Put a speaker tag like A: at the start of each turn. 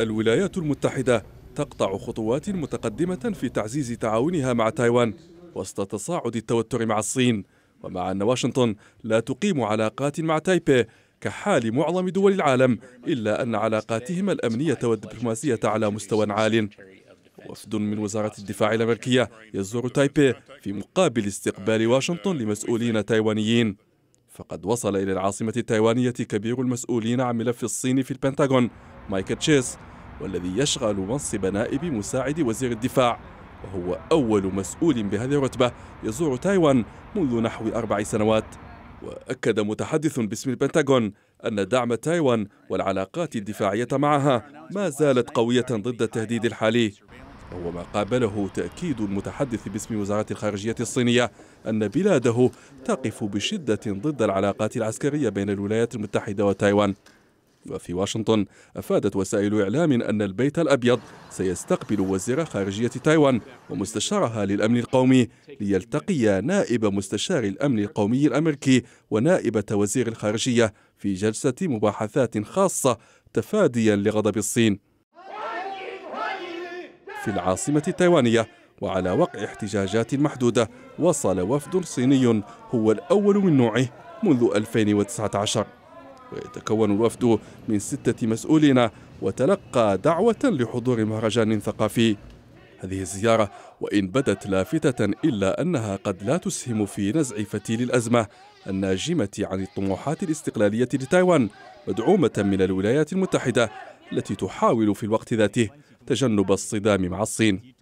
A: الولايات المتحدة تقطع خطوات متقدمة في تعزيز تعاونها مع تايوان وسط تصاعد التوتر مع الصين ومع أن واشنطن لا تقيم علاقات مع تايبي كحال معظم دول العالم إلا أن علاقاتهما الأمنية والدبلوماسية على مستوى عال وفد من وزارة الدفاع الأمريكية يزور تايبي في مقابل استقبال واشنطن لمسؤولين تايوانيين فقد وصل إلى العاصمة التايوانية كبير المسؤولين عن ملف الصين في البنتاغون مايكل تشيس والذي يشغل منصب نائب مساعد وزير الدفاع وهو أول مسؤول بهذه الرتبة يزور تايوان منذ نحو أربع سنوات وأكد متحدث باسم البنتاغون أن دعم تايوان والعلاقات الدفاعية معها ما زالت قوية ضد التهديد الحالي وهو ما قابله تأكيد المتحدث باسم وزارة الخارجية الصينية أن بلاده تقف بشدة ضد العلاقات العسكرية بين الولايات المتحدة وتايوان وفي واشنطن أفادت وسائل إعلام أن البيت الأبيض سيستقبل وزير خارجية تايوان ومستشارها للأمن القومي ليلتقي نائب مستشار الأمن القومي الأمريكي ونائبة وزير الخارجية في جلسة مباحثات خاصة تفاديا لغضب الصين في العاصمة التايوانية وعلى وقع احتجاجات محدودة وصل وفد صيني هو الأول من نوعه منذ 2019 ويتكون الوفد من ستة مسؤولين وتلقى دعوة لحضور مهرجان ثقافي هذه الزيارة وإن بدت لافتة إلا أنها قد لا تسهم في نزع فتيل الأزمة الناجمة عن الطموحات الاستقلالية لتايوان مدعومة من الولايات المتحدة التي تحاول في الوقت ذاته تجنب الصدام مع الصين